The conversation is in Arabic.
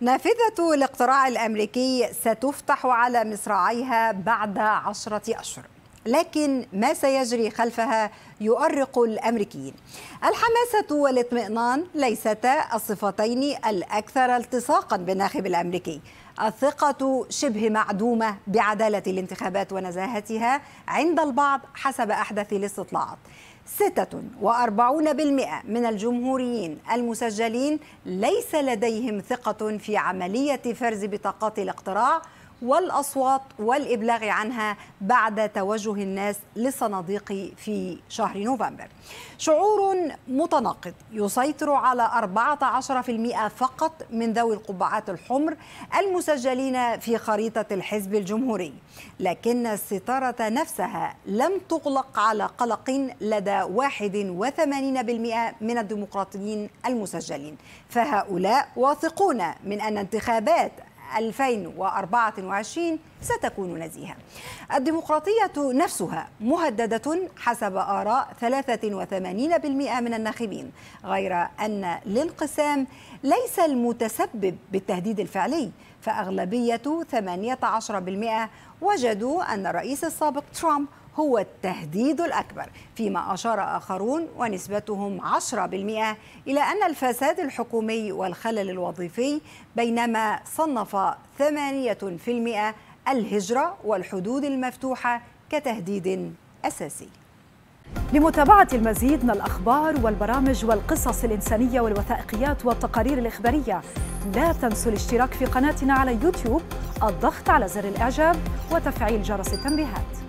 نافذة الاقتراع الأمريكي ستفتح على مصراعيها بعد عشرة أشهر لكن ما سيجري خلفها يؤرق الامريكيين. الحماسه والاطمئنان ليستا الصفتين الاكثر التصاقا بالناخب الامريكي. الثقة شبه معدومة بعدالة الانتخابات ونزاهتها عند البعض حسب أحدث الاستطلاعات 46% من الجمهوريين المسجلين ليس لديهم ثقة في عملية فرز بطاقات الاقتراع والأصوات والإبلاغ عنها بعد توجه الناس للصناديق في شهر نوفمبر شعور متناقض يسيطر على 14% فقط من ذوي القبعات الحمر المسجلين في خريطة الحزب الجمهوري لكن الستارة نفسها لم تغلق على قلق لدى 81% من الديمقراطيين المسجلين فهؤلاء واثقون من أن انتخابات 2024 ستكون نزيهة الديمقراطية نفسها مهددة حسب آراء 83% من الناخبين غير أن الانقسام ليس المتسبب بالتهديد الفعلي فأغلبية 18% وجدوا أن الرئيس السابق ترامب هو التهديد الأكبر فيما أشار آخرون ونسبتهم 10% إلى أن الفساد الحكومي والخلل الوظيفي بينما صنف 8% الهجرة والحدود المفتوحة كتهديد أساسي لمتابعة المزيد من الأخبار والبرامج والقصص الإنسانية والوثائقيات والتقارير الإخبارية لا تنسوا الاشتراك في قناتنا على يوتيوب الضغط على زر الإعجاب وتفعيل جرس التنبيهات